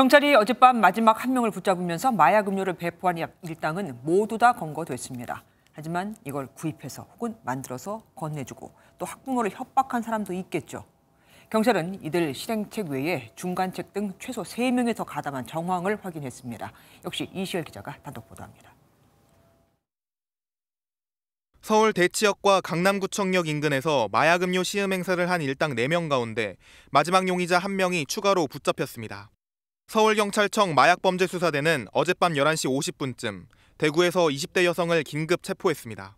경찰이 어젯밤 마지막 한 명을 붙잡으면서 마약 음료를 배포한 일당은 모두 다 검거됐습니다. 하지만 이걸 구입해서 혹은 만들어서 건네주고 또 학부모를 협박한 사람도 있겠죠. 경찰은 이들 실행책 외에 중간책 등 최소 3명에서 가담한 정황을 확인했습니다. 역시 이시열 기자가 단독 보도합니다. 서울 대치역과 강남구청역 인근에서 마약음료 시음 행사를 한 일당 4명 가운데 마지막 용의자 1명이 추가로 붙잡혔습니다. 서울경찰청 마약범죄수사대는 어젯밤 11시 50분쯤 대구에서 20대 여성을 긴급 체포했습니다.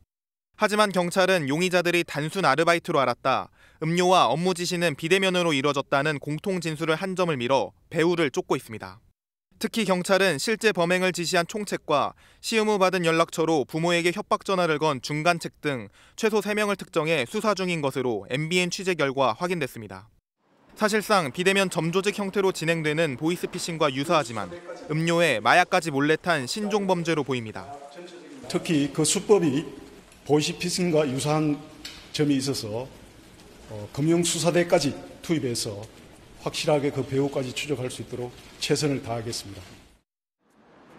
하지만 경찰은 용의자들이 단순 아르바이트로 알았다, 음료와 업무 지시는 비대면으로 이뤄졌다는 공통 진술을 한 점을 밀어 배우를 쫓고 있습니다. 특히 경찰은 실제 범행을 지시한 총책과 시음 후 받은 연락처로 부모에게 협박 전화를 건 중간책 등 최소 3명을 특정해 수사 중인 것으로 MBN 취재 결과 확인됐습니다. 사실상 비대면 점조직 형태로 진행되는 보이스피싱과 유사하지만 음료에 마약까지 몰래 탄 신종 범죄로 보입니다. 특히 그 수법이 보이스피싱과 유사한 점이 있어서 어, 금융수사대까지 투입해서 확실하게 그 배후까지 추적할 수 있도록 최선을 다하겠습니다.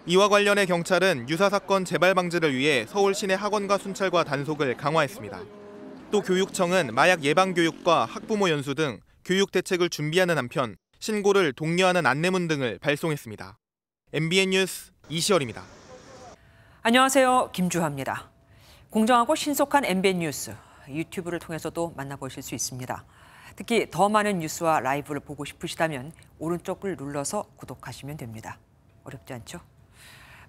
이와 관련해 경찰은 유사 사건 재발 방지를 위해 서울 시내 학원과 순찰과 단속을 강화했습니다. 또 교육청은 마약 예방 교육과 학부모 연수 등 교육 대책을 준비하는 한편 신고를 독려하는 안내문 등을 발송했습니다. MBN 뉴스 이시열입니다. 안녕하세요. 김주하입니다. 공정하고 신속한 MBN 뉴스 유튜브를 통해서도 만나보실 수 있습니다. 특히 더 많은 뉴스와 라이브를 보고 싶으시다면 오른쪽을 눌러서 구독하시면 됩니다. 어렵지 않죠?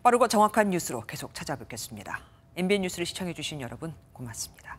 빠르고 정확한 뉴스로 계속 찾아뵙겠습니다. MBN 뉴스를 시청해주신 여러분 고맙습니다.